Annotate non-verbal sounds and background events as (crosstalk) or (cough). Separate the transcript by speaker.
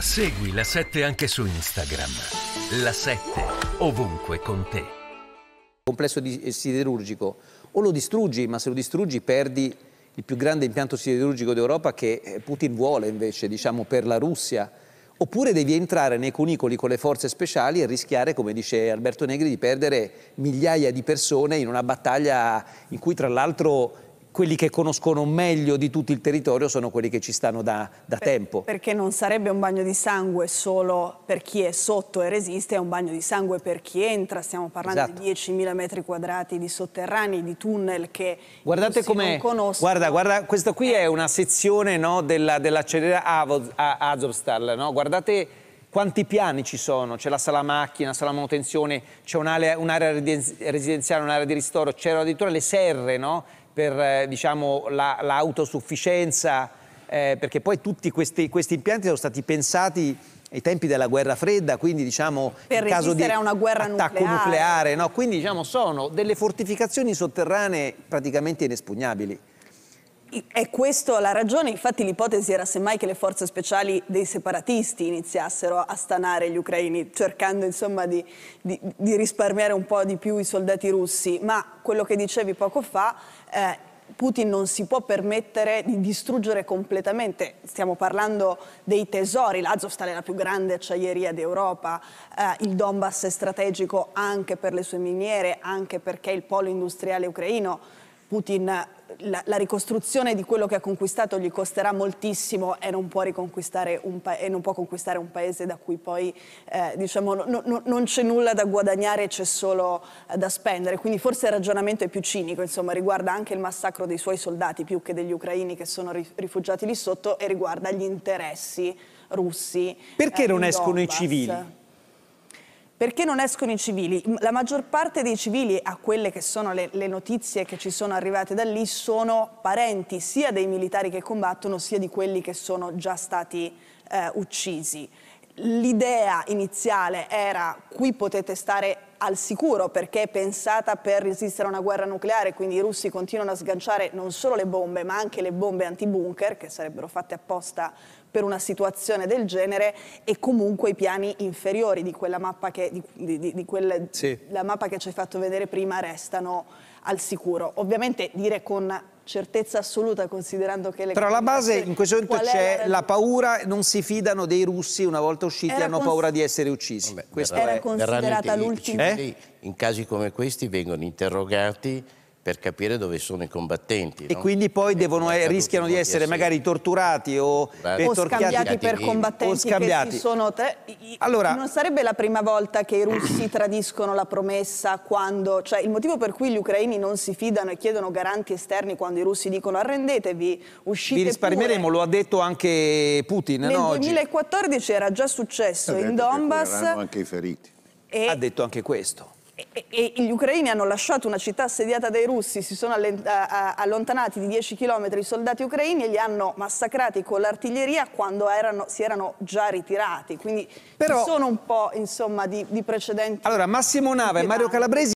Speaker 1: Segui la 7 anche su Instagram. La 7 ovunque con te. Complesso eh, siderurgico o lo distruggi, ma se lo distruggi perdi il più grande impianto siderurgico d'Europa che eh, Putin vuole invece, diciamo, per la Russia. Oppure devi entrare nei cunicoli con le forze speciali e rischiare, come dice Alberto Negri, di perdere migliaia di persone in una battaglia in cui tra l'altro quelli che conoscono meglio di tutto il territorio sono quelli che ci stanno da, da per, tempo.
Speaker 2: Perché non sarebbe un bagno di sangue solo per chi è sotto e resiste, è un bagno di sangue per chi entra. Stiamo parlando esatto. di 10.000 metri quadrati di sotterranei, di tunnel che
Speaker 1: Guardate come conoscono. Guarda, guarda, questa qui è una sezione no, della, della cerera ah, ah, Azovstal. No? Guardate quanti piani ci sono, c'è la sala macchina, la sala manutenzione, c'è un'area, un residenziale, un'area di ristoro, c'erano addirittura le serre, no? per eh, diciamo, l'autosufficienza, la, eh, perché poi tutti questi, questi impianti sono stati pensati ai tempi della guerra fredda, quindi diciamo per in caso di una guerra attacco nucleare, nucleare no? quindi diciamo sono delle fortificazioni sotterranee praticamente inespugnabili.
Speaker 2: È questa la ragione, infatti l'ipotesi era semmai che le forze speciali dei separatisti iniziassero a stanare gli ucraini, cercando insomma di, di, di risparmiare un po' di più i soldati russi, ma quello che dicevi poco fa... Eh, Putin non si può permettere di distruggere completamente, stiamo parlando dei tesori, l'Azovstal è la più grande acciaieria d'Europa, eh, il Donbass è strategico anche per le sue miniere, anche perché il polo industriale ucraino Putin la, la, ricostruzione di quello che ha conquistato gli costerà moltissimo e non può, un, e non può conquistare un paese da cui poi eh, diciamo, no, no, non c'è nulla da guadagnare, c'è solo eh, da spendere. Quindi forse il ragionamento è più cinico, insomma, riguarda anche il massacro dei suoi soldati più che degli ucraini che sono ri, rifugiati lì sotto e riguarda gli interessi russi. Perché eh, non escono Donbass. i civili? Perché non escono i civili? La maggior parte dei civili, a quelle che sono le, le notizie che ci sono arrivate da lì, sono parenti sia dei militari che combattono sia di quelli che sono già stati eh, uccisi. L'idea iniziale era qui potete stare al sicuro perché è pensata per resistere a una guerra nucleare, quindi i russi continuano a sganciare non solo le bombe ma anche le bombe antibunker che sarebbero fatte apposta per una situazione del genere e comunque i piani inferiori di quella mappa che, di, di, di quella, sì. mappa che ci hai fatto vedere prima restano al sicuro. Ovviamente dire con certezza assoluta considerando che le Però la base in questo momento c'è la
Speaker 1: paura, non si fidano dei russi una volta usciti era hanno paura di essere uccisi. Vabbè, Questa era, era considerata l'ultima. Eh? In casi come questi vengono interrogati per capire dove sono i combattenti. E no? quindi poi e eh, devono, eh, eh, rischiano di essere magari torturati o, torturati. o scambiati per combattenti o scambiati. sono
Speaker 2: tre. Allora, non sarebbe la prima volta che i russi (clears throat) tradiscono la promessa quando... Cioè il motivo per cui gli ucraini non si fidano e chiedono garanti esterni quando i russi dicono arrendetevi, uscite Vi risparmieremo, pure.
Speaker 1: lo ha detto anche Putin Nel no,
Speaker 2: 2014 oggi. era già successo in Donbass. anche
Speaker 1: i feriti. ha detto anche questo.
Speaker 2: E, gli ucraini hanno lasciato una città assediata dai russi, si sono allontanati di 10 km i soldati ucraini e li hanno massacrati con l'artiglieria quando erano, si erano già ritirati. Quindi Però, ci sono un po' insomma, di, di precedenti.
Speaker 1: Allora, Massimo Nava e Mario Calabresi.